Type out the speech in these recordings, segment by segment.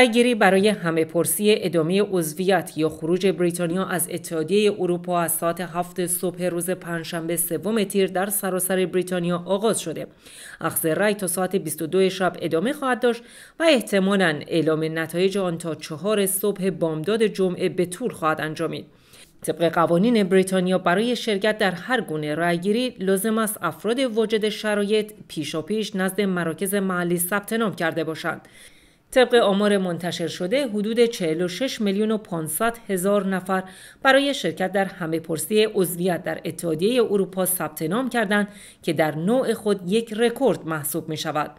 رأیگیری برای همه پرسی ادامه عضویت یا خروج بریتانیا از اتحادیه اروپا از ساعت هفت صبح روز پنجشنبه سوم تیر در سراسر بریتانیا آغاز شده. اخذ رأی تا ساعت 22 شب ادامه خواهد داشت و احتمالا اعلام نتایج آن تا چهار صبح بامداد جمعه به طول خواهد انجامید. طبق قوانین بریتانیا برای شرکت در هر گونه رأیگیری لازم است افراد واجد شرایط پیشاپیش پیش نزد مراکز محلی ثبت نام کرده باشند. طبق آمار منتشر شده حدود 46 میلیون و 500 هزار نفر برای شرکت در همه پرسی عضویت در اتحادیه اروپا ثبت نام کردند که در نوع خود یک رکورد محسوب می شود.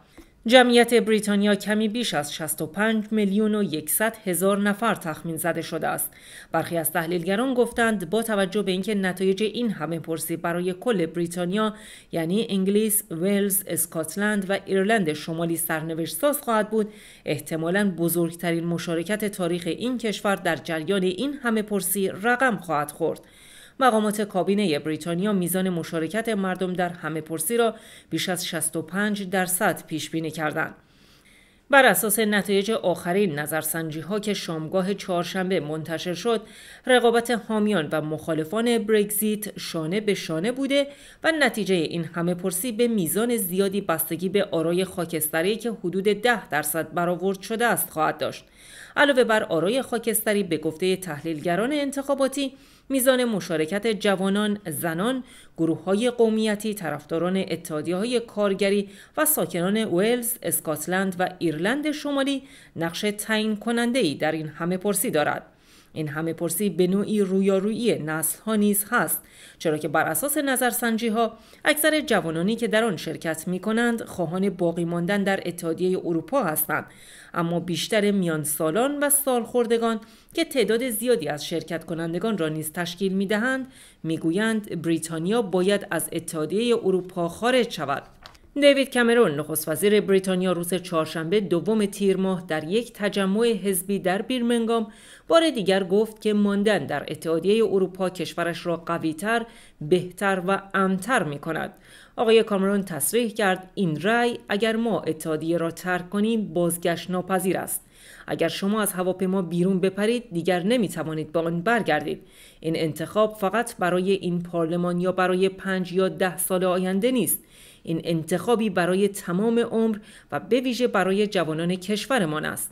جمعیت بریتانیا کمی بیش از 65 میلیون و 100 هزار نفر تخمین زده شده است. برخی از تحلیلگران گفتند با توجه به اینکه نتایج این همه پرسی برای کل بریتانیا یعنی انگلیس، ولز، اسکاتلند و ایرلند شمالی سرنوشت ساز خواهد بود، احتمالا بزرگترین مشارکت تاریخ این کشور در جریان این همه پرسی رقم خواهد خورد. مقامات کابینه بریتانیا میزان مشارکت مردم در همه پرسی را بیش از 65 درصد پیش بینی کردند. بر اساس نتایج آخرین نظرسنجی ها که شامگاه چهارشنبه منتشر شد، رقابت حامیان و مخالفان برگزیت شانه به شانه بوده و نتیجه این همه پرسی به میزان زیادی بستگی به آرای خاکستری که حدود 10 درصد برآورد شده است خواهد داشت. علاوه بر آرای خاکستری به گفته تحلیلگران انتخاباتی میزان مشارکت جوانان، زنان، گروه های قومیتی، طرفداران اتحادیه های کارگری و ساکنان ولز، اسکاتلند و ایرلند شمالی نقش تعیین کننده ای در این همه پرسی دارد. این همه پرسی به نوعی رویارویی نسل ها نیز هست چرا که بر اساس نظرسنجی ها اکثر جوانانی که در آن شرکت می کنند خواهان باقی ماندن در اتحادیه اروپا هستند اما بیشتر میان سالان و سالخوردگان که تعداد زیادی از شرکت کنندگان را نیز تشکیل می دهند می گویند بریتانیا باید از اتحادیه اروپا خارج شود دیوید کمرون نخست وزیر بریتانیا روز چهارشنبه دوم تیر ماه در یک تجمع حزبی در بیرمنگام بار دیگر گفت که ماندن در اتحادیه اروپا کشورش را قویتر، بهتر و امتر می کند. آقای کامرون تصریح کرد این رأی اگر ما اتحادیه را ترک کنیم بازگشت ناپذیر است. اگر شما از هواپیما بیرون بپرید دیگر نمی توانید با آن برگردید این انتخاب فقط برای این پارلمان یا برای پنج یا ده سال آینده نیست این انتخابی برای تمام عمر و به ویژه برای جوانان کشورمان است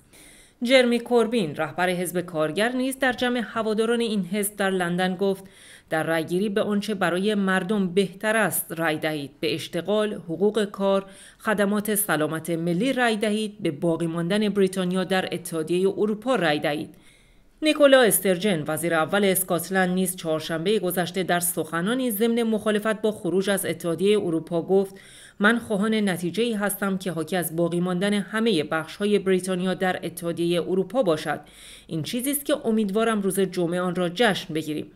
جرمی کوربین رهبر حزب کارگر نیز در جمع هواداران این حزب در لندن گفت در رأیگیری به آنچه برای مردم بهتر است رأی دهید به اشتغال حقوق کار خدمات سلامت ملی رأی دهید به باقی ماندن بریتانیا در اتحادیه اروپا رأی دهید نیکولا استرجن وزیر اول اسکاتلند نیز چهارشنبه گذشته در سخنانی ضمن مخالفت با خروج از اتحادیه اروپا گفت من خواهان نتیجه ای هستم که حاکی از باقی ماندن همه بخش های بریتانیا در اتحادیه اروپا باشد این چیزی است که امیدوارم روز جمعه آن را جشن بگیریم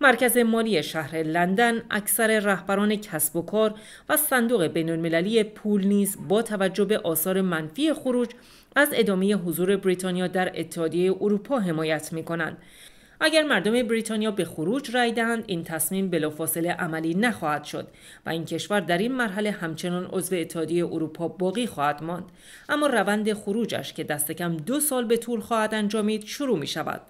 مرکز مالی شهر لندن اکثر رهبران کسب و کار و صندوق بین المللی پول نیز با توجه به آثار منفی خروج از ادامه حضور بریتانیا در اتحادیه اروپا حمایت می کنند. اگر مردم بریتانیا به خروج رای دهند این تصمیم بلافاصله عملی نخواهد شد و این کشور در این مرحله همچنان عضو اتحادیه اروپا باقی خواهد ماند اما روند خروجش که دست کم دو سال به طول خواهد انجامید شروع می شود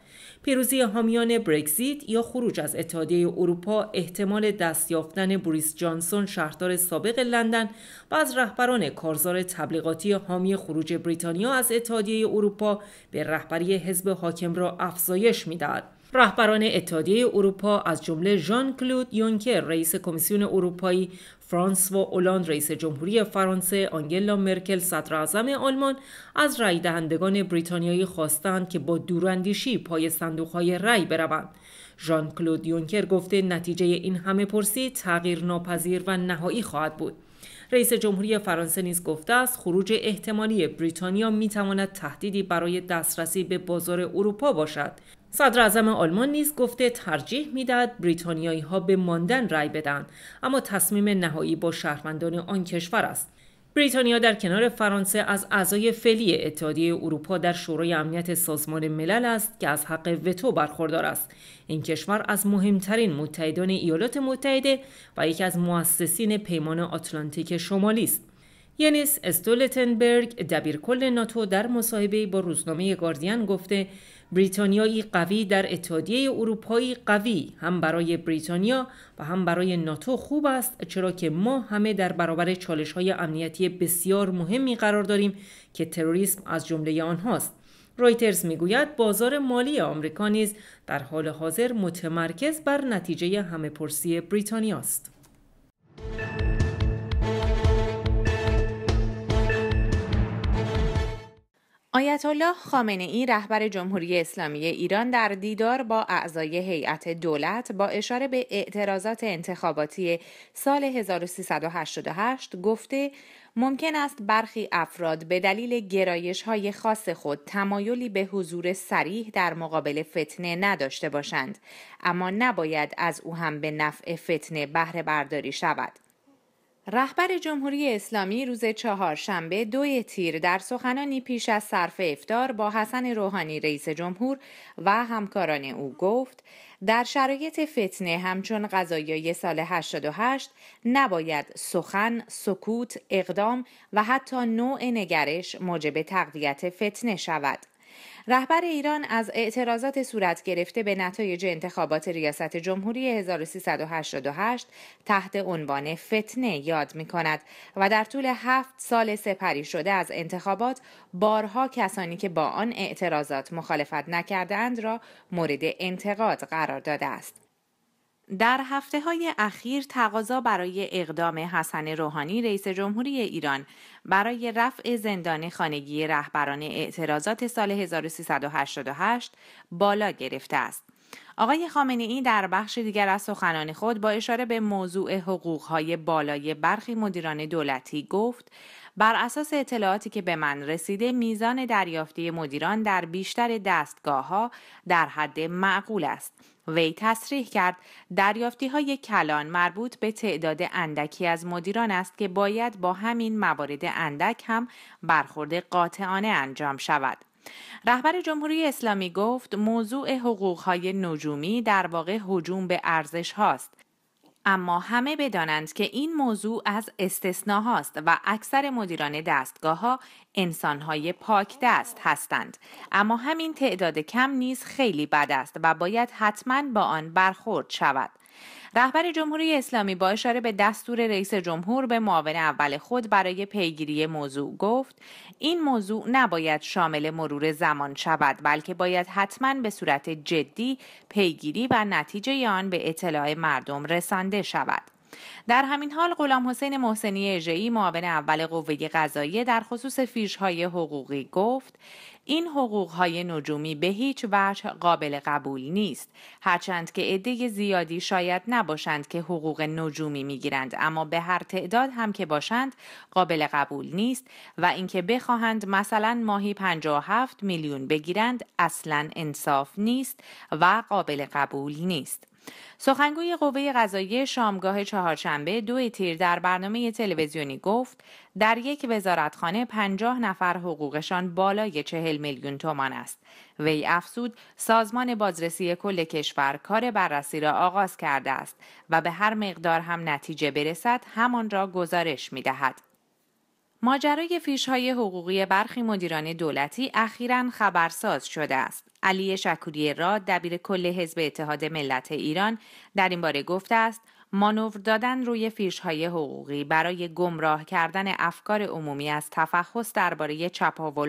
پیروزی حامیان برگزیت یا خروج از اتحادیه اروپا احتمال دست یافتن بوریس جانسون شهردار سابق لندن و از رهبران کارزار تبلیغاتی حامی خروج بریتانیا از اتحادیه اروپا به رهبری حزب حاکم را افزایش میدهد رهبران اتحادیه اروپا از جمله ژان کلود یونکر رئیس کمیسیون اروپایی فرانسوا اولاند رئیس جمهوری فرانسه آنگلا مرکل صدر آلمان از رای دهندگان بریتانیایی خواستند که با دوراندیشی پای صندوقهای رای بروند ژان کلود یونکر گفته نتیجه این همه پرسی تغییر ناپذیر و نهایی خواهد بود رئیس جمهوری فرانسه نیز گفته است خروج احتمالی بریتانیا میتواند تهدیدی برای دسترسی به بازار اروپا باشد صدر اعظم آلمان نیز گفته ترجیح میدهد بریتانیایی ها به ماندن رأی بدن اما تصمیم نهایی با شهروندان آن کشور است بریتانیا در کنار فرانسه از اعضای فعلی اتحادیه اروپا در شورای امنیت سازمان ملل است که از حق وتو برخوردار است این کشور از مهمترین متحدان ایالات متحده و یکی از مؤسسین پیمان آتلانتیک شمالی است ینیس استولتنبرگ دبیرکل ناتو در مصاحبه با روزنامه گاردین گفته بریتانیایی قوی در اتحادیه اروپایی قوی هم برای بریتانیا و هم برای ناتو خوب است چرا که ما همه در برابر چالش های امنیتی بسیار مهمی قرار داریم که تروریسم از جمله آنهاست رویترز میگوید بازار مالی آمریکا نیز در حال حاضر متمرکز بر نتیجه پرسی بریتانیا است. آیت الله خامنه ای رهبر جمهوری اسلامی ایران در دیدار با اعضای هیئت دولت با اشاره به اعتراضات انتخاباتی سال 1388 گفته ممکن است برخی افراد به دلیل گرایش های خاص خود تمایلی به حضور سریح در مقابل فتنه نداشته باشند اما نباید از او هم به نفع فتنه بهره برداری شود رهبر جمهوری اسلامی روز چهارشنبه دوی تیر در سخنانی پیش از صرف افتار با حسن روحانی رئیس جمهور و همکاران او گفت در شرایط فتنه همچون غذایای سال 88 نباید سخن، سکوت، اقدام و حتی نوع نگرش موجب تقویت فتنه شود. رهبر ایران از اعتراضات صورت گرفته به نتایج انتخابات ریاست جمهوری 1388 تحت عنوان فتنه یاد می کند و در طول هفت سال سپری شده از انتخابات بارها کسانی که با آن اعتراضات مخالفت نکردند را مورد انتقاد قرار داده است. در هفته های اخیر تقاضا برای اقدام حسن روحانی رئیس جمهوری ایران برای رفع زندان خانگی رهبران اعتراضات سال 1388 بالا گرفته است. آقای خامنه ای در بخش دیگر از سخنان خود با اشاره به موضوع حقوقهای بالای برخی مدیران دولتی گفت بر اساس اطلاعاتی که به من رسیده میزان دریافتی مدیران در بیشتر دستگاه ها در حد معقول است وی تصریح کرد دریافتی های کلان مربوط به تعداد اندکی از مدیران است که باید با همین موارد اندک هم برخورد قاطعانه انجام شود رهبر جمهوری اسلامی گفت موضوع های نجومی در واقع هجوم به ارزش هاست اما همه بدانند که این موضوع از استثناء هاست و اکثر مدیران دستگاه ها انسان های پاک دست هستند اما همین تعداد کم نیز خیلی بد است و باید حتما با آن برخورد شود رهبر جمهوری اسلامی با اشاره به دستور رئیس جمهور به معاون اول خود برای پیگیری موضوع گفت این موضوع نباید شامل مرور زمان شود بلکه باید حتما به صورت جدی پیگیری و نتیجه آن به اطلاع مردم رسانده شود در همین حال غلام حسین محسنی اژه‌ای معاون اول قوه قضاییه در خصوص فیشهای حقوقی گفت این حقوق های نجومی به هیچ وجه قابل قبول نیست هرچند که عده زیادی شاید نباشند که حقوق نجومی میگیرند اما به هر تعداد هم که باشند قابل قبول نیست و اینکه بخواهند مثلا ماهی 57 میلیون بگیرند اصلا انصاف نیست و قابل قبول نیست سخنگوی قوه قضایی شامگاه چهارشنبه دو تیر در برنامه تلویزیونی گفت در یک وزارتخانه پنجاه نفر حقوقشان بالای چهل میلیون تومان است وی افزود سازمان بازرسی کل کشور کار بررسی را آغاز کرده است و به هر مقدار هم نتیجه برسد همان را گزارش می دهد. ماجرای فیش های حقوقی برخی مدیران دولتی اخیرا خبرساز شده است. علی شکوری را دبیر کل حزب اتحاد ملت ایران در این باره گفته است مانور دادن روی های حقوقی برای گمراه کردن افکار عمومی از تفخص درباره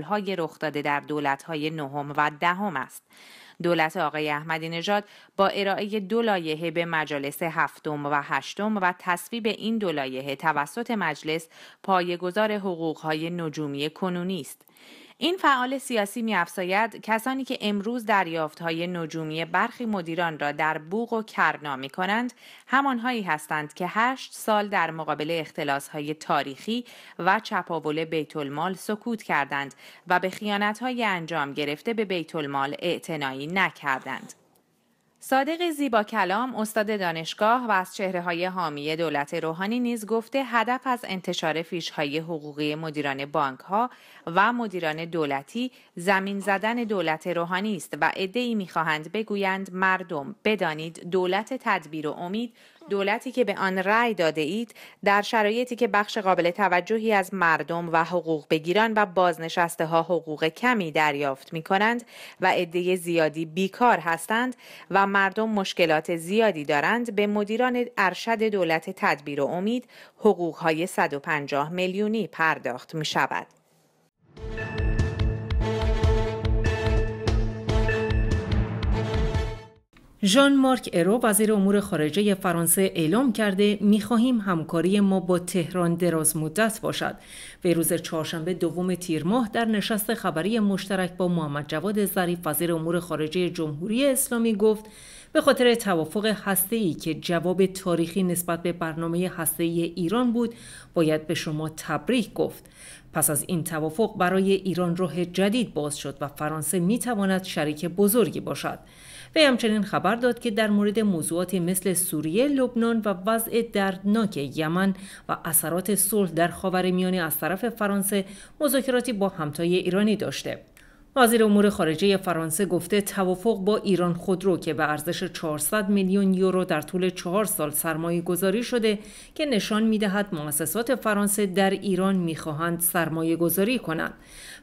های رخ داده در دولت های نهم و دهم است دولت آقای احمدی نژاد با ارائه دو لایحه به مجالس هفتم و هشتم و تصویب این دو لایحه توسط مجلس پایه‌گذار های نجومی کنونی است این فعال سیاسی میافزاید کسانی که امروز دریافتهای نجومی برخی مدیران را در بوغ و کرنا می کنند همانهایی هستند که هشت سال در مقابل های تاریخی و چپاول بیت سکوت کردند و به خیانتهای انجام گرفته به بیت اعتنایی نکردند. صادق زیبا کلام استاد دانشگاه و از چهره های حامی دولت روحانی نیز گفته هدف از انتشار فیش های حقوقی مدیران بانک ها و مدیران دولتی زمین زدن دولت روحانی است و می میخواهند بگویند مردم بدانید دولت تدبیر و امید دولتی که به آن رأی داده اید در شرایطی که بخش قابل توجهی از مردم و حقوق بگیران و بازنشسته ها حقوق کمی دریافت می کنند و عده زیادی بیکار هستند و مردم مشکلات زیادی دارند به مدیران ارشد دولت تدبیر و امید حقوق های 150 میلیونی پرداخت می شود. ژان مارک ارو وزیر امور خارجه فرانسه اعلام کرده میخواهیم همکاری ما با تهران دراز مدت باشد به روز چهارشنبه دوم تیر ماه در نشست خبری مشترک با محمد جواد ظریف وزیر امور خارجه جمهوری اسلامی گفت به خاطر توافق ای که جواب تاریخی نسبت به برنامه ای ایران بود باید به شما تبریک گفت پس از این توافق برای ایران راه جدید باز شد و فرانسه میتواند شریک بزرگی باشد وی همچنین خبر داد که در مورد موضوعاتی مثل سوریه، لبنان و وضع دردناک یمن و اثرات صلح در خاورمیانه از طرف فرانسه مذاکراتی با همتای ایرانی داشته. وزیر امور خارجه فرانسه گفته توافق با ایران خودرو که به ارزش 400 میلیون یورو در طول چهار سال سرمایه گذاری شده که نشان میدهد مؤسسات فرانسه در ایران میخواهند سرمایه گذاری کنند.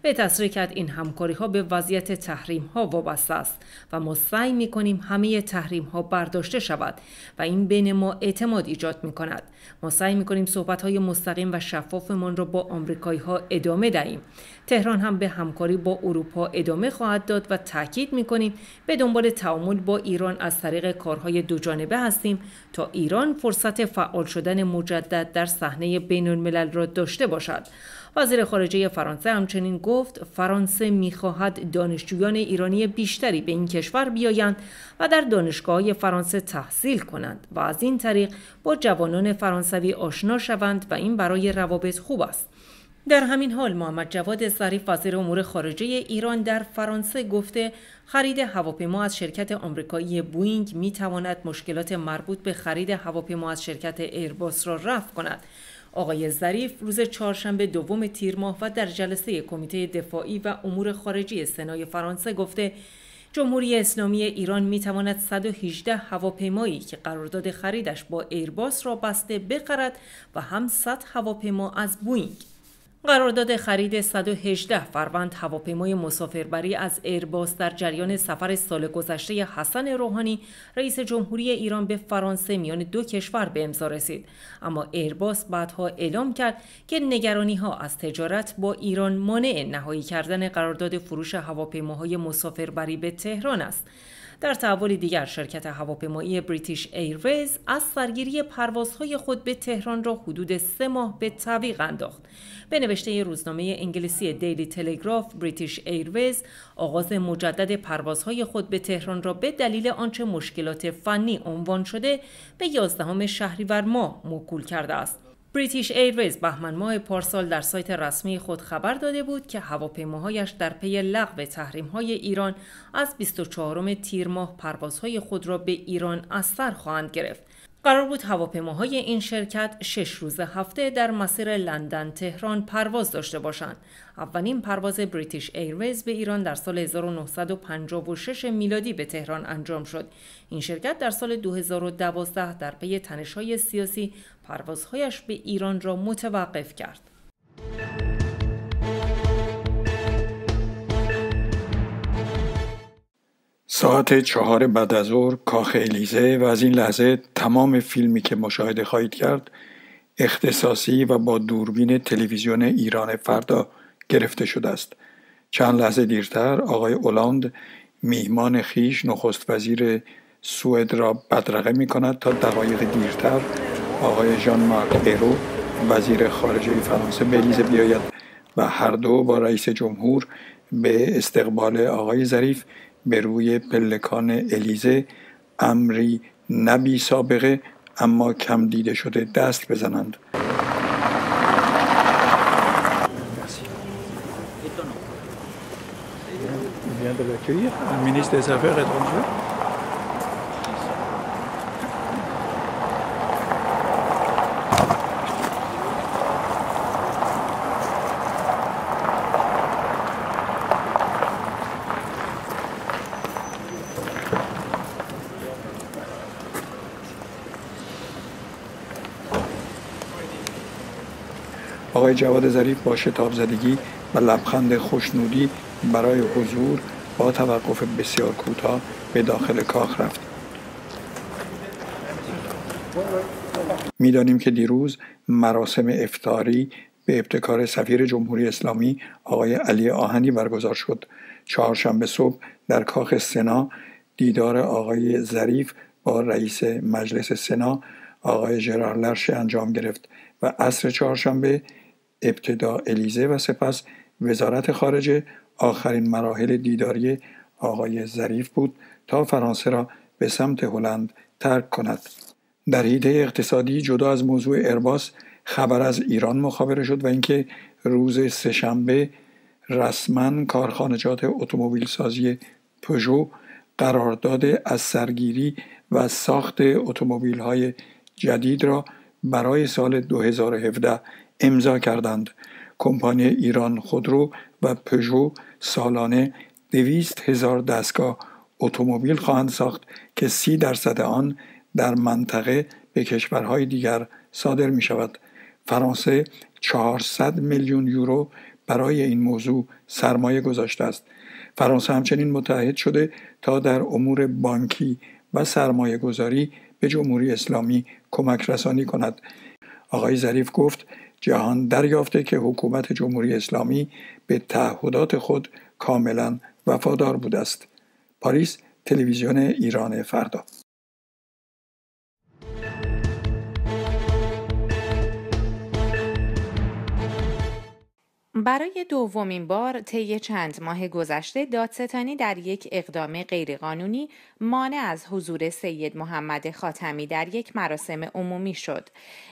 به کرد این همکاری ها به وضعیت تحریم ها وابسته است و ما سعی می کنیم همه تحریم ها برداشته شود و این بین ما اعتماد ایجاد می کند. ما سعی میکنیم صحبت های مستقیم و شفافمان را با آمریکایی ها ادامه دهیم تهران هم به همکاری با اروپا ادامه خواهد داد و تاکید میکنیم به دنبال تعامل با ایران از طریق کارهای دوجانبه هستیم تا ایران فرصت فعال شدن مجدد در صحنه بین الملل را داشته باشد وزیر خارجه فرانسه همچنین گفت فرانسه میخواهد دانشجویان ایرانی بیشتری به این کشور بیایند و در دانشگاه فرانسه تحصیل کنند و از این طریق با جوانان فرانسوی آشنا شوند و این برای روابط خوب است. در همین حال محمد جواد ظریف وزیر امور خارجه ایران در فرانسه گفته خرید هواپیما از شرکت آمریکایی بوینگ می تواند مشکلات مربوط به خرید هواپیما از شرکت ایرباس را رفع کند آقای ظریف روز چهارشنبه دوم تیر ماه و در جلسه کمیته دفاعی و امور خارجی سنای فرانسه گفته جمهوری اسلامی ایران می تواند 118 هواپیمایی که قرارداد خریدش با ایرباس را بسته بخرد و هم 100 هواپیما از بوینگ قرارداد خرید 118 فروند هواپیمای مسافربری از ایرباس در جریان سفر سال گذشته حسن روحانی رئیس جمهوری ایران به فرانسه میان دو کشور به امضا رسید اما ایرباس بعدها اعلام کرد که نگرانی ها از تجارت با ایران مانع نهایی کردن قرارداد فروش هواپیماهای مسافربری به تهران است در تحولی دیگر شرکت هواپیمایی بریتیش ایرویز از سرگیری پروازهای خود به تهران را حدود سه ماه به تعویق انداخت به نوشته روزنامه انگلیسی دیلی تلگراف بریتیش ایرویز آغاز مجدد پروازهای خود به تهران را به دلیل آنچه مشکلات فنی عنوان شده به 11 شهریور ماه موکول کرده است بریتیش ایرویز بهمن ماه پارسال در سایت رسمی خود خبر داده بود که هواپیماهایش در پی لغو تحریم‌های ایران از 24 تیر ماه پروازهای خود را به ایران از خواهند گرفت قرار بود هواپیماهای این شرکت شش روز هفته در مسیر لندن تهران پرواز داشته باشند. اولین پرواز بریتیش ایرویز به ایران در سال 1956 میلادی به تهران انجام شد. این شرکت در سال 2012 در پی تنش‌های سیاسی پروازهایش به ایران را متوقف کرد. ساعت چهار بعد از ظهر کاخ الیزه و از این لحظه تمام فیلمی که مشاهده خواهید کرد اختصاصی و با دوربین تلویزیون ایران فردا گرفته شده است چند لحظه دیرتر آقای اولاند میهمان خیش نخست وزیر سوئد را بدرقه می کند تا دقایق دیرتر آقای ژان مارک ایرو وزیر خارجه فرانسه به الیزه بیاید و هر دو با رئیس جمهور به استقبال آقای ظریف به روی پلکان الیزه امری نبی سابقه اما کم دیده شده دست بزنند vient de l'accueillir, le ministre des Affaires étrangères. آقای جواد ظریف با شتاب زدگی و لبخند خوشنودی برای حضور با توقف بسیار کوتاه به داخل کاخ رفت میدانیم که دیروز مراسم افتاری به ابتکار سفیر جمهوری اسلامی آقای علی آهنی برگزار شد چهارشنبه صبح در کاخ سنا دیدار آقای ظریف با رئیس مجلس سنا آقای جرار لرش انجام گرفت و عصر چهارشنبه ابتدا الیزه و سپس وزارت خارجه آخرین مراحل دیداری آقای ظریف بود تا فرانسه را به سمت هلند ترک کند در هیده اقتصادی جدا از موضوع ارباس خبر از ایران مخابره شد و اینکه روز سهشنبه رسما کارخانجات اتومبیل سازی پژو قرارداد از سرگیری و ساخت اتومبیل های جدید را برای سال 2017 امضا کردند کمپانی ایران خودرو و پژو سالانه دویست هزار دستگاه اتومبیل خواهند ساخت که سی درصد آن در منطقه به کشورهای دیگر صادر می شود. فرانسه 400 میلیون یورو برای این موضوع سرمایه گذاشته است. فرانسه همچنین متحد شده تا در امور بانکی و سرمایه گذاری به جمهوری اسلامی کمک رسانی کند. آقای ظریف گفت جهان دریافته که حکومت جمهوری اسلامی به تعهدات خود کاملا وفادار بود است پاریس تلویزیون ایران فردا برای دومین بار طی چند ماه گذشته دادستانی در یک اقدام غیرقانونی مانع از حضور سید محمد خاتمی در یک مراسم عمومی شد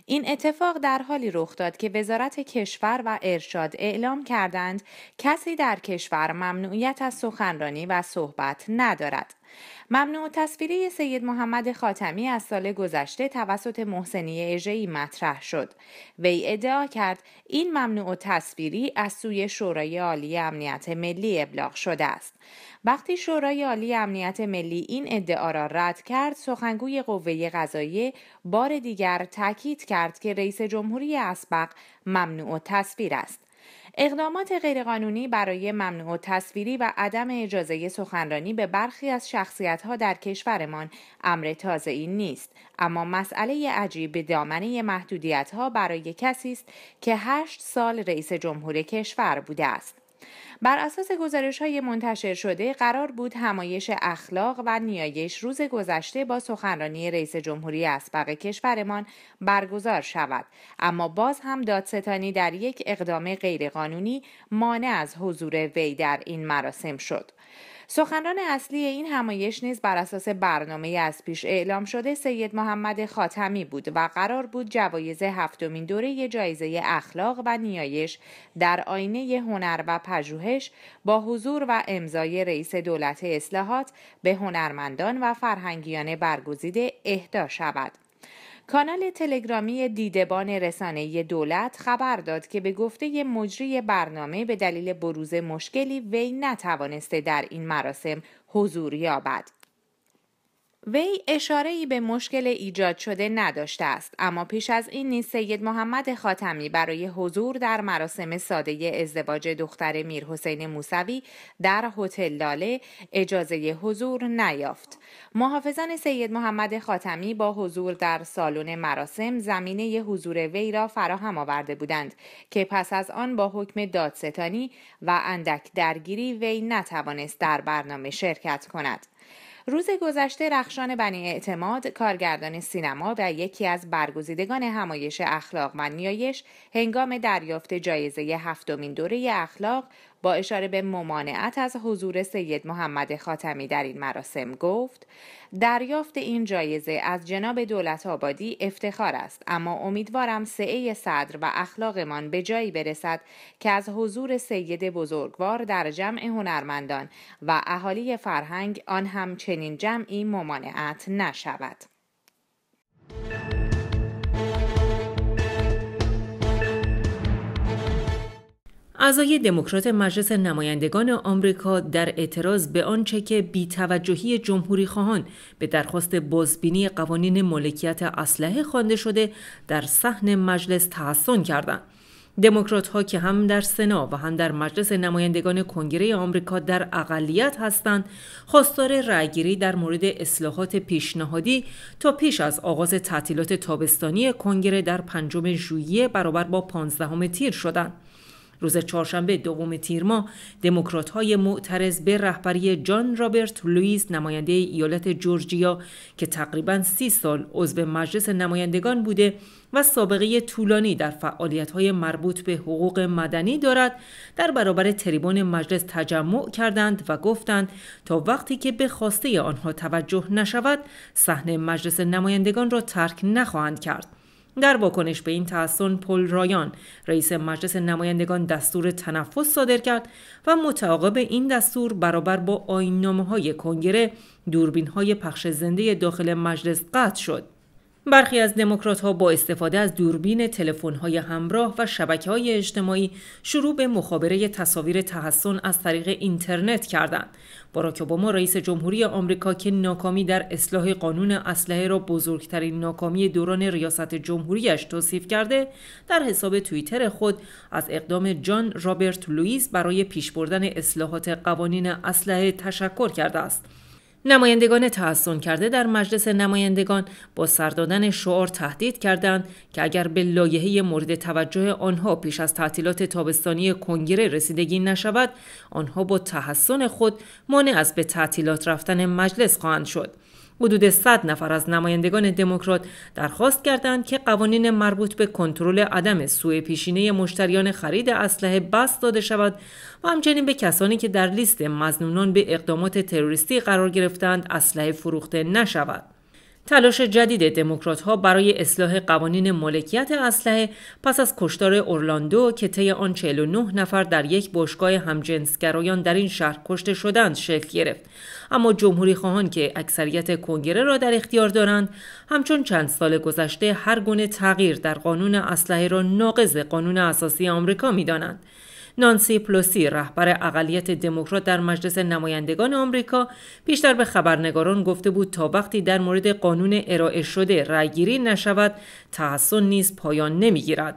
این اتفاق در حالی رخ داد که وزارت کشور و ارشاد اعلام کردند کسی در کشور ممنوعیت از سخنرانی و صحبت ندارد ممنوع تصویری سید محمد خاتمی از سال گذشته توسط محسنی اژهای مطرح شد وی ادعا کرد این ممنوع تصویری از سوی شورای عالی امنیت ملی ابلاغ شده است وقتی شورای عالی امنیت ملی این ادعا را رد کرد سخنگوی قوه قضاییه بار دیگر تاکید کرد که رئیس جمهوری اسبق ممنوع تصویر است اقدامات غیرقانونی برای ممنوع تصویری و عدم اجازه سخنرانی به برخی از شخصیتها در کشورمان امر تازه این نیست اما مسئله عجیب دامنه محدودیت ها برای کسی است که هشت سال رئیس جمهور کشور بوده است بر اساس گزارش های منتشر شده قرار بود همایش اخلاق و نیایش روز گذشته با سخنرانی رئیس جمهوری اسبق کشورمان برگزار شود اما باز هم دادستانی در یک اقدام غیرقانونی مانع از حضور وی در این مراسم شد سخنران اصلی این همایش نیز بر اساس برنامه از پیش اعلام شده سید محمد خاتمی بود و قرار بود جوایز هفتمین دوره جایزه اخلاق و نیایش در آینه هنر و پژوهش با حضور و امضای رئیس دولت اصلاحات به هنرمندان و فرهنگیان برگزیده اهدا شود. کانال تلگرامی دیدبان رسانه دولت خبر داد که به گفته مجری برنامه به دلیل بروز مشکلی وی نتوانسته در این مراسم حضور یابد. وی اشاره ای به مشکل ایجاد شده نداشته است اما پیش از این نیز سید محمد خاتمی برای حضور در مراسم ساده ازدواج دختر میر حسین موسوی در هتل لاله اجازه حضور نیافت محافظان سید محمد خاتمی با حضور در سالن مراسم زمینه حضور وی را فراهم آورده بودند که پس از آن با حکم دادستانی و اندک درگیری وی نتوانست در برنامه شرکت کند روز گذشته رخشان بنی اعتماد کارگردان سینما و یکی از برگزیدگان همایش اخلاق و نیایش هنگام دریافت جایزه هفتمین دوره اخلاق با اشاره به ممانعت از حضور سید محمد خاتمی در این مراسم گفت دریافت این جایزه از جناب دولت آبادی افتخار است اما امیدوارم سعه صدر و اخلاقمان به جایی برسد که از حضور سید بزرگوار در جمع هنرمندان و اهالی فرهنگ آن هم چنین جمعی ممانعت نشود. اعضای دموکرات مجلس نمایندگان آمریکا در اعتراض به آنچه که بیتوجهی جمهوری خواهان به درخواست بازبینی قوانین مالکیت اسلحه خوانده شده در صحن مجلس تحسن کردند. دموکرات ها که هم در سنا و هم در مجلس نمایندگان کنگره آمریکا در اقلیت هستند خواستار رأیگیری در مورد اصلاحات پیشنهادی تا پیش از آغاز تعطیلات تابستانی کنگره در پنجم ژوئیه برابر با 15 تیر شدند روز چهارشنبه دوم تیر ماه های معترض به رهبری جان رابرت لوئیس نماینده ایالت جورجیا که تقریبا سی سال عضو مجلس نمایندگان بوده و سابقه طولانی در های مربوط به حقوق مدنی دارد در برابر تریبون مجلس تجمع کردند و گفتند تا وقتی که به خواسته آنها توجه نشود صحنه مجلس نمایندگان را ترک نخواهند کرد در واکنش به این تصن پل رایان رئیس مجلس نمایندگان دستور تنفس صادر کرد و متعاقب این دستور برابر با آینامه های کنگره دوربین های پخش زنده داخل مجلس قطع شد. برخی از دموکرات ها با استفاده از دوربین تلفن های همراه و شبکه های اجتماعی شروع به مخابره تصاویر تحسن از طریق اینترنت کردند باراک اوباما رئیس جمهوری آمریکا که ناکامی در اصلاح قانون اسلحه را بزرگترین ناکامی دوران ریاست جمهوریش توصیف کرده در حساب توییتر خود از اقدام جان رابرت لوئیس برای پیش بردن اصلاحات قوانین اسلحه تشکر کرده است نمایندگان تحسن کرده در مجلس نمایندگان با سردادن دادن شعار تهدید کردند که اگر به لایحه مورد توجه آنها پیش از تعطیلات تابستانی کنگره رسیدگی نشود آنها با تحسن خود مانع از به تعطیلات رفتن مجلس خواهند شد حدود 100 نفر از نمایندگان دموکرات درخواست کردند که قوانین مربوط به کنترل عدم سوء پیشینه مشتریان خرید اسلحه بس داده شود و همچنین به کسانی که در لیست مزنونان به اقدامات تروریستی قرار گرفتند اسلحه فروخته نشود. تلاش جدید دموکراتها برای اصلاح قوانین مالکیت اسلحه پس از کشتار اورلاندو که طی آن 49 نفر در یک باشگاه همجنسگرایان در این شهر کشته شدند شکل گرفت اما جمهوری خواهان که اکثریت کنگره را در اختیار دارند همچون چند سال گذشته هر گونه تغییر در قانون اسلحه را ناقض قانون اساسی آمریکا دانند. نانسی پلوسی رهبر اقلیت دموکرات در مجلس نمایندگان آمریکا پیشتر به خبرنگاران گفته بود تا وقتی در مورد قانون ارائه شده رأیگیری نشود تحسن نیز پایان نمیگیرد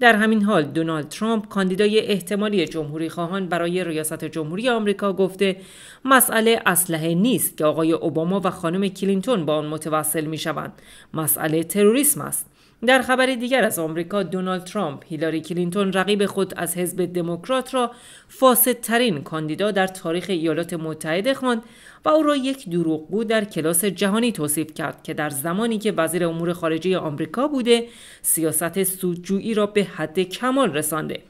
در همین حال دونالد ترامپ کاندیدای احتمالی جمهوری خواهان برای ریاست جمهوری آمریکا گفته مسئله اسلحه نیست که آقای اوباما و خانم کلینتون با آن متوصل می شوند مسئله تروریسم است در خبر دیگر از آمریکا دونالد ترامپ هیلاری کلینتون رقیب خود از حزب دموکرات را فاسدترین کاندیدا در تاریخ ایالات متحده خواند و او را یک دروغگو در کلاس جهانی توصیف کرد که در زمانی که وزیر امور خارجه آمریکا بوده سیاست سودجویی را به حد کمال رسانده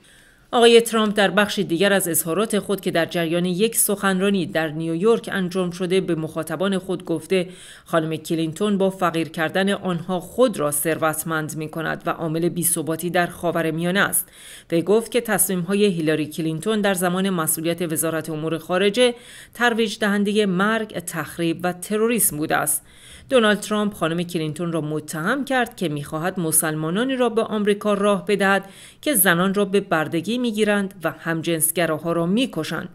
آقای ترامپ در بخش دیگر از اظهارات خود که در جریان یک سخنرانی در نیویورک انجام شده به مخاطبان خود گفته خانم کلینتون با فقیر کردن آنها خود را ثروتمند می کند و عامل بیثباتی در خاور میانه است و گفت که تصمیم های هیلاری کلینتون در زمان مسئولیت وزارت امور خارجه ترویج دهنده مرگ تخریب و تروریسم بوده است دونالد ترامپ خانم کلینتون را متهم کرد که میخواهد مسلمانانی را به آمریکا راه بدهد که زنان را به بردگی میگیرند و همجنسگراها را میکشند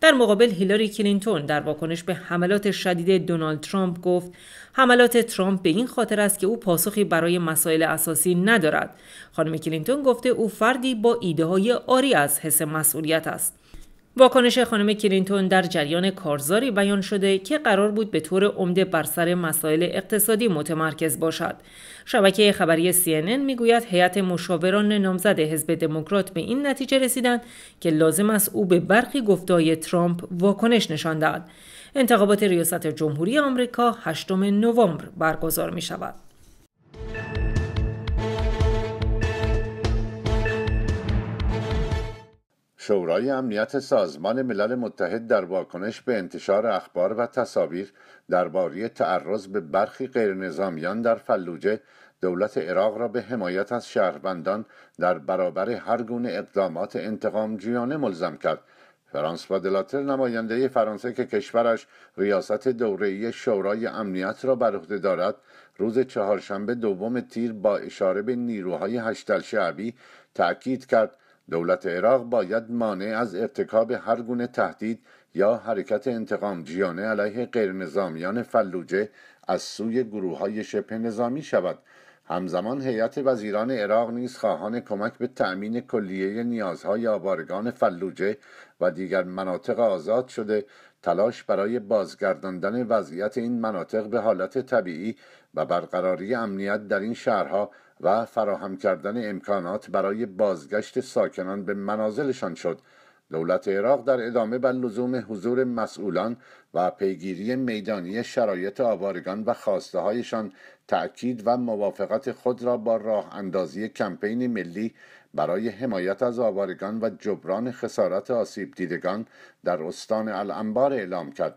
در مقابل هیلاری کلینتون در واکنش به حملات شدید دونالد ترامپ گفت حملات ترامپ به این خاطر است که او پاسخی برای مسائل اساسی ندارد خانم کلینتون گفته او فردی با ایده های آری از حس مسئولیت است واکنش خانم کلینتون در جریان کارزاری بیان شده که قرار بود به طور عمده بر سر مسائل اقتصادی متمرکز باشد. شبکه خبری CNN میگوید هیئت مشاوران نامزد حزب دموکرات به این نتیجه رسیدند که لازم است او به برخی گفتای ترامپ واکنش نشان دهد. انتخابات ریاست جمهوری آمریکا 8 نوامبر برگزار می شود. شورای امنیت سازمان ملل متحد در واکنش به انتشار اخبار و تصاویر درباره تعرض به برخی غیرنظامیان در فلوجه دولت عراق را به حمایت از شهروندان در برابر هر گونه اقدامات انتقامجویانه ملزم کرد فرانسوا دلاتر نماینده فرانسه که کشورش ریاست دوره‌ای شورای امنیت را بر عهده دارد روز چهارشنبه دوم تیر با اشاره به نیروهای هشتل شعبی تأکید کرد دولت عراق باید مانع از ارتکاب هر گونه تهدید یا حرکت انتقام جیانه علیه غیرنظامیان فلوجه از سوی گروه های شبه نظامی شود همزمان هیئت وزیران عراق نیز خواهان کمک به تأمین کلیه نیازهای آبارگان فلوجه و دیگر مناطق آزاد شده تلاش برای بازگرداندن وضعیت این مناطق به حالت طبیعی و برقراری امنیت در این شهرها و فراهم کردن امکانات برای بازگشت ساکنان به منازلشان شد دولت عراق در ادامه بر لزوم حضور مسئولان و پیگیری میدانی شرایط آوارگان و خواسته هایشان تأکید و موافقت خود را با راه اندازی کمپین ملی برای حمایت از آوارگان و جبران خسارت آسیب دیدگان در استان الانبار اعلام کرد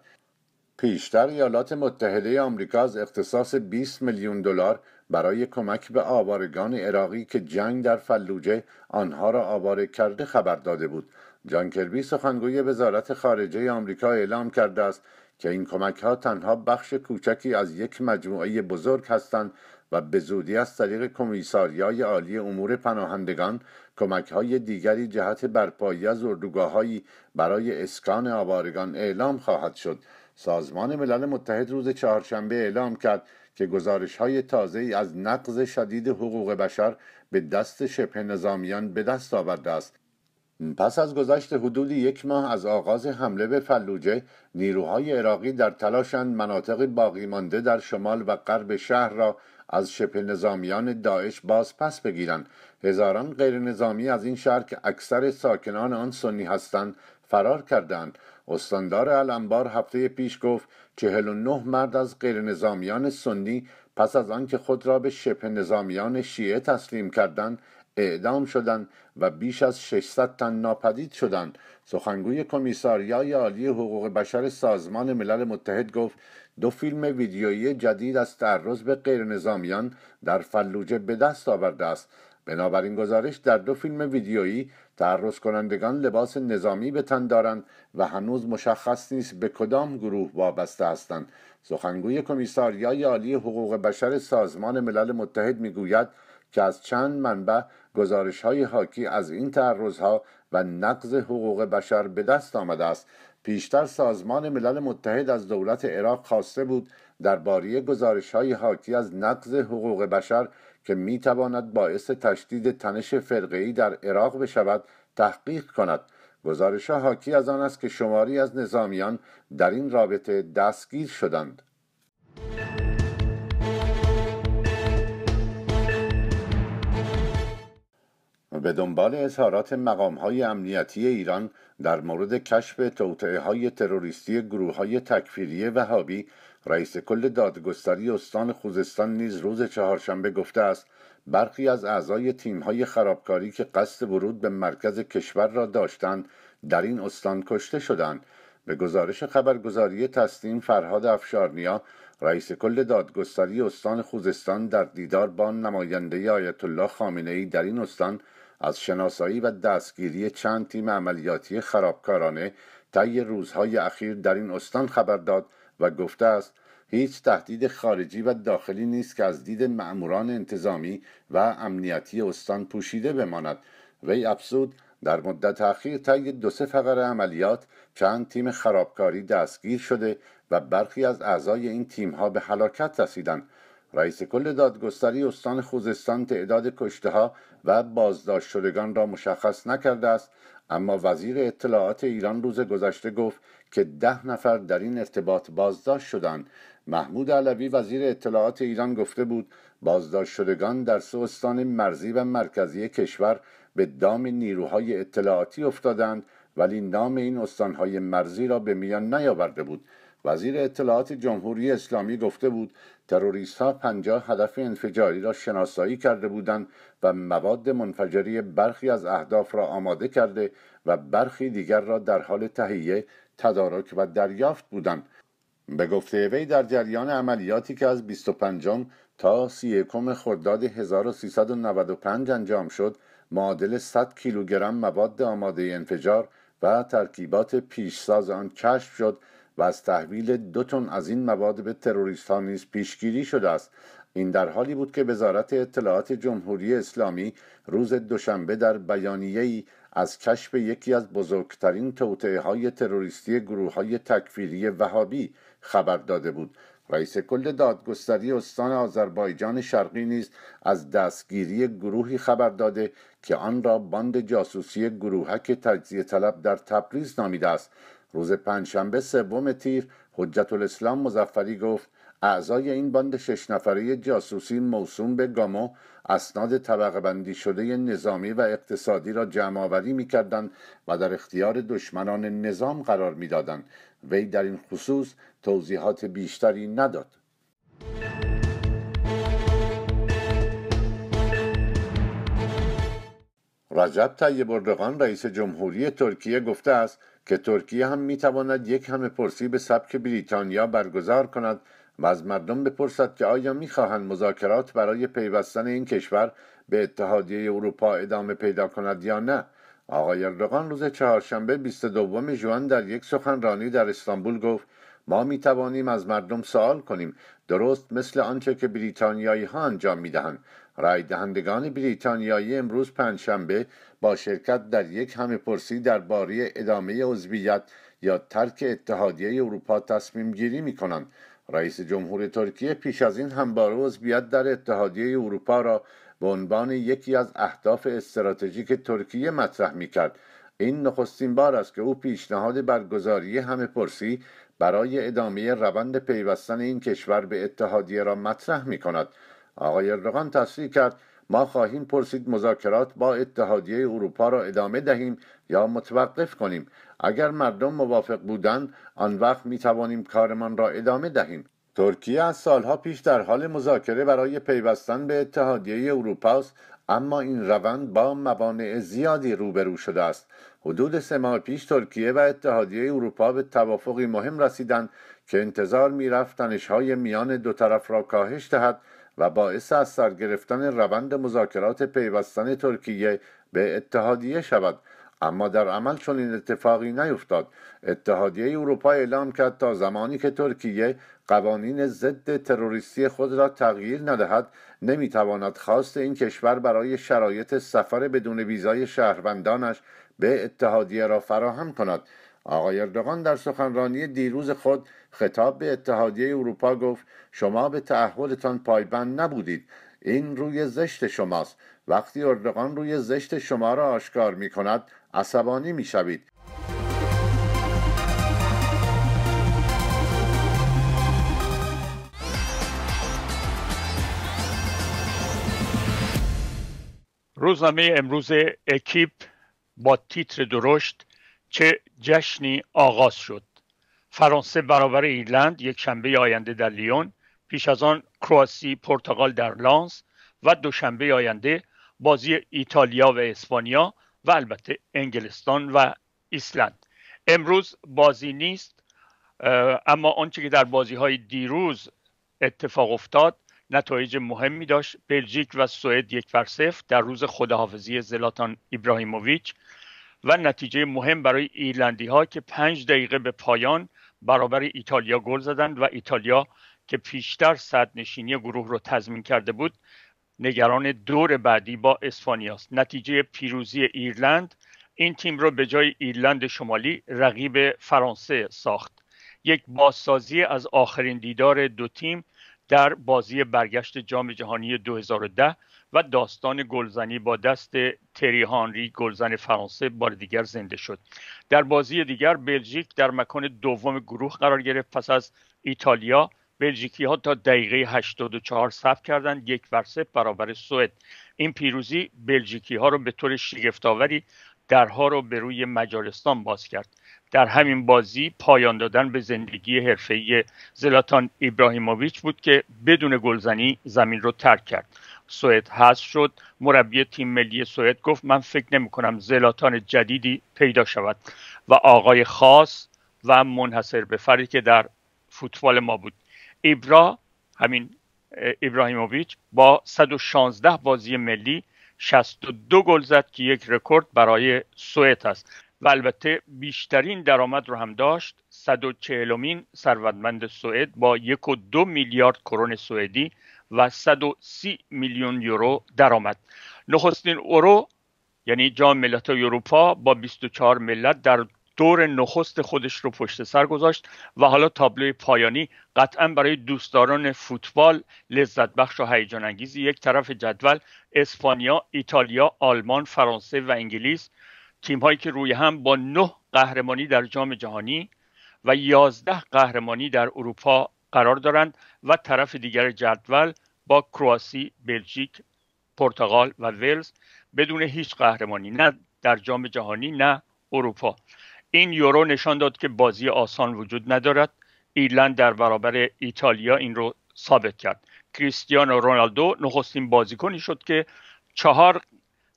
پیشتر ایالات متحده آمریکا از اختصاص 20 میلیون دلار برای کمک به آوارگان عراقی که جنگ در فلوجه آنها را آواره کرده خبر داده بود جان کربی سخنگوی وزارت خارجه آمریکا اعلام کرده است که این کمک ها تنها بخش کوچکی از یک مجموعه بزرگ هستند و به زودی از طریق کمیساریای عالی امور پناهندگان کمک های دیگری جهت برپایی از اردوگاه برای اسکان آوارگان اعلام خواهد شد سازمان ملل متحد روز چهارشنبه اعلام کرد که گزارش های تازه ای از نقض شدید حقوق بشر به دست شبه نظامیان به دست آورده است پس از گذشت حدود یک ماه از آغاز حمله به فلوجه نیروهای عراقی در تلاشند مناطق باقی مانده در شمال و غرب شهر را از شبه نظامیان داعش باز پس بگیرند هزاران غیر نظامی از این شهر که اکثر ساکنان آن سنی هستند فرار کردند استاندار الانبار هفته پیش گفت 49 مرد از نظامیان سنی پس از آنکه خود را به شبه نظامیان شیعه تسلیم کردند اعدام شدند و بیش از 600 تن ناپدید شدند سخنگوی کمیساریای عالی حقوق بشر سازمان ملل متحد گفت دو فیلم ویدیویی جدید از تعرض به نظامیان در فلوجه به دست آورده است بنابراین گزارش در دو فیلم ویدیویی تعرض کنندگان لباس نظامی به تن دارند و هنوز مشخص نیست به کدام گروه وابسته هستند سخنگوی کمیساریای عالی حقوق بشر سازمان ملل متحد میگوید که از چند منبع گزارش های حاکی از این تعرضها و نقض حقوق بشر به دست آمده است پیشتر سازمان ملل متحد از دولت عراق خواسته بود درباره های حاکی از نقض حقوق بشر که میتواند باعث تشدید تنش فرقه‌ای در عراق بشود تحقیق کند گزارش ها حاکی از آن است که شماری از نظامیان در این رابطه دستگیر شدند به دنبال اظهارات مقام های امنیتی ایران در مورد کشف توطعه های تروریستی گروه های تکفیری وهابی رئیس کل دادگستری استان خوزستان نیز روز چهارشنبه گفته است برخی از اعضای تیمهای خرابکاری که قصد ورود به مرکز کشور را داشتند در این استان کشته شدند به گزارش خبرگزاری تسنیم فرهاد افشارنیا رئیس کل دادگستری استان خوزستان در دیدار با نماینده آیت الله خامنه ای در این استان از شناسایی و دستگیری چند تیم عملیاتی خرابکارانه طی روزهای اخیر در این استان خبر داد و گفته است هیچ تهدید خارجی و داخلی نیست که از دید معموران انتظامی و امنیتی استان پوشیده بماند وی افزود در مدت اخیر طی دو سه فقره عملیات چند تیم خرابکاری دستگیر شده و برخی از اعضای این تیم ها به هلاکت رسیدند رئیس کل دادگستری استان خوزستان تعداد کشته ها و بازداشت شدگان را مشخص نکرده است اما وزیر اطلاعات ایران روز گذشته گفت که ده نفر در این ارتباط بازداشت شدند محمود علوی وزیر اطلاعات ایران گفته بود بازداشت شدگان در سه استان مرزی و مرکزی کشور به دام نیروهای اطلاعاتی افتادند ولی نام این استانهای مرزی را به میان نیاورده بود وزیر اطلاعات جمهوری اسلامی گفته بود تروریست ها پنجاه هدف انفجاری را شناسایی کرده بودند و مواد منفجری برخی از اهداف را آماده کرده و برخی دیگر را در حال تهیه تدارک و دریافت بودند به گفته وی در جریان عملیاتی که از 25 تا 31 خرداد 1395 انجام شد معادل 100 کیلوگرم مواد آماده انفجار و ترکیبات پیشساز آن کشف شد و از تحویل دو تن از این مواد به تروریست نیز پیشگیری شده است این در حالی بود که وزارت اطلاعات جمهوری اسلامی روز دوشنبه در بیانیه‌ای از کشف یکی از بزرگترین توطعه های تروریستی گروه های تکفیری وهابی خبر داده بود رئیس کل دادگستری استان آذربایجان شرقی نیز از دستگیری گروهی خبر داده که آن را باند جاسوسی گروهک تجزیه طلب در تبریز نامیده است روز پنجشنبه سوم تیر حجت الاسلام مزفری گفت اعضای این باند شش نفره جاسوسی موسوم به گامو اسناد طبقه بندی شده نظامی و اقتصادی را جمع آوری و در اختیار دشمنان نظام قرار میدادند وی در این خصوص توضیحات بیشتری نداد رجب طیب اردوغان رئیس جمهوری ترکیه گفته است که ترکیه هم میتواند یک همه پرسی به سبک بریتانیا برگزار کند و از مردم بپرسد که آیا میخواهند مذاکرات برای پیوستن این کشور به اتحادیه اروپا ادامه پیدا کند یا نه آقای اردوغان روز چهارشنبه 22 ژوئن در یک سخنرانی در استانبول گفت ما می توانیم از مردم سوال کنیم درست مثل آنچه که بریتانیایی ها انجام می دهند رای دهندگان بریتانیایی امروز پنجشنبه با شرکت در یک همه پرسی باری ادامه عضویت یا ترک اتحادیه اروپا تصمیم گیری می کنند رئیس جمهور ترکیه پیش از این هم باروز بیاد در اتحادیه اروپا را به عنوان یکی از اهداف استراتژیک ترکیه مطرح می کرد. این نخستین بار است که او پیشنهاد برگزاری همه پرسی برای ادامه روند پیوستن این کشور به اتحادیه را مطرح می کند. آقای اردوغان تصریح کرد ما خواهیم پرسید مذاکرات با اتحادیه اروپا را ادامه دهیم یا متوقف کنیم اگر مردم موافق بودند آن وقت می توانیم کارمان را ادامه دهیم ترکیه از سالها پیش در حال مذاکره برای پیوستن به اتحادیه اروپا است اما این روند با موانع زیادی روبرو شده است حدود سه ماه پیش ترکیه و اتحادیه اروپا به توافقی مهم رسیدند که انتظار میرفت تنشهای میان دو طرف را کاهش دهد و باعث از سر گرفتن روند مذاکرات پیوستن ترکیه به اتحادیه شود اما در عمل این اتفاقی نیفتاد اتحادیه اروپا اعلام کرد تا زمانی که ترکیه قوانین ضد تروریستی خود را تغییر ندهد نمیتواند خواست این کشور برای شرایط سفر بدون ویزای شهروندانش به اتحادیه را فراهم کند آقای اردوغان در سخنرانی دیروز خود خطاب به اتحادیه اروپا گفت شما به تعهدتان پایبند نبودید این روی زشت شماست وقتی اردوغان روی زشت شما را آشکار می کند عصبانی می شوید روزنامه امروز اکیپ با تیتر درشت چه جشنی آغاز شد فرانسه برابر ایرلند یک شنبه آینده در لیون پیش از آن کرواسی پرتغال در لانس و دوشنبه آینده بازی ایتالیا و اسپانیا و البته انگلستان و ایسلند امروز بازی نیست اما آنچه که در بازی های دیروز اتفاق افتاد نتایج مهمی داشت بلژیک و سوئد یک بر صفر در روز خداحافظی زلاتان ایبراهیموویچ و نتیجه مهم برای ایرلندی ها که پنج دقیقه به پایان برابر ایتالیا گل زدند و ایتالیا که پیشتر صد نشینی گروه رو تضمین کرده بود نگران دور بعدی با است نتیجه پیروزی ایرلند این تیم رو به جای ایرلند شمالی رقیب فرانسه ساخت یک بازسازی از آخرین دیدار دو تیم در بازی برگشت جام جهانی 2010 و داستان گلزنی با دست تری هانری گلزن فرانسه بار دیگر زنده شد در بازی دیگر بلژیک در مکان دوم گروه قرار گرفت پس از ایتالیا بلژیکی ها تا دقیقه 84 صف کردند یک بر برابر سوئد این پیروزی بلژیکی ها را به طور شگفتآوری درها را به روی مجارستان باز کرد در همین بازی پایان دادن به زندگی حرفه‌ای زلاتان ایبراهیموویچ بود که بدون گلزنی زمین را ترک کرد سوئد هست شد مربی تیم ملی سوئد گفت من فکر نمی کنم زلاتان جدیدی پیدا شود و آقای خاص و منحصر به فردی که در فوتبال ما بود ایبرا همین ابراهیموویچ با 116 بازی ملی 62 گل زد که یک رکورد برای سوئد است و البته بیشترین درآمد رو هم داشت 140 مین ثروتمند سوئد با یک و دو میلیارد کرون سوئدی و 130 میلیون یورو درآمد نخستین اورو یعنی جام ملت اروپا با 24 ملت در دور نخست خودش رو پشت سر گذاشت و حالا تابلوی پایانی قطعا برای دوستداران فوتبال لذت بخش و هیجان انگیزی یک طرف جدول اسپانیا، ایتالیا، آلمان، فرانسه و انگلیس تیمهایی که روی هم با نه قهرمانی در جام جهانی و یازده قهرمانی در اروپا قرار دارند و طرف دیگر جدول با کرواسی، بلژیک، پرتغال و ولز بدون هیچ قهرمانی نه در جام جهانی نه اروپا این یورو نشان داد که بازی آسان وجود ندارد ایرلند در برابر ایتالیا این رو ثابت کرد کریستیانو رونالدو نخستین بازیکنی شد که چهار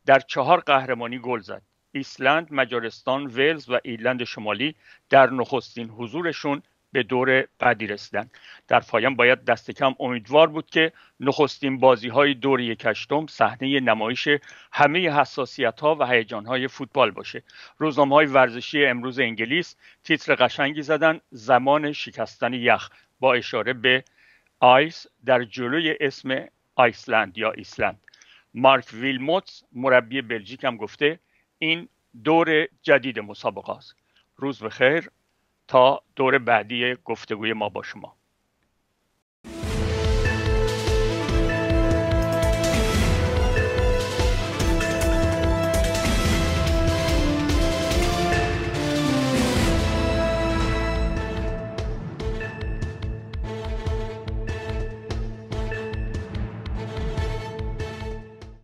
در چهار قهرمانی گل زد ایسلند، مجارستان، ولز و ایرلند شمالی در نخستین حضورشون به دور بعدی رسیدن در پایان باید دست کم امیدوار بود که نخستین بازی های یک کشتم صحنه نمایش همه حساسیت ها و هیجان های فوتبال باشه روزنامه های ورزشی امروز انگلیس تیتر قشنگی زدن زمان شکستن یخ با اشاره به آیس در جلوی اسم آیسلند یا ایسلند مارک ویلموتس مربی بلژیک هم گفته این دور جدید مسابقه است روز بخیر تا دور بعدی گفتگوی ما با شما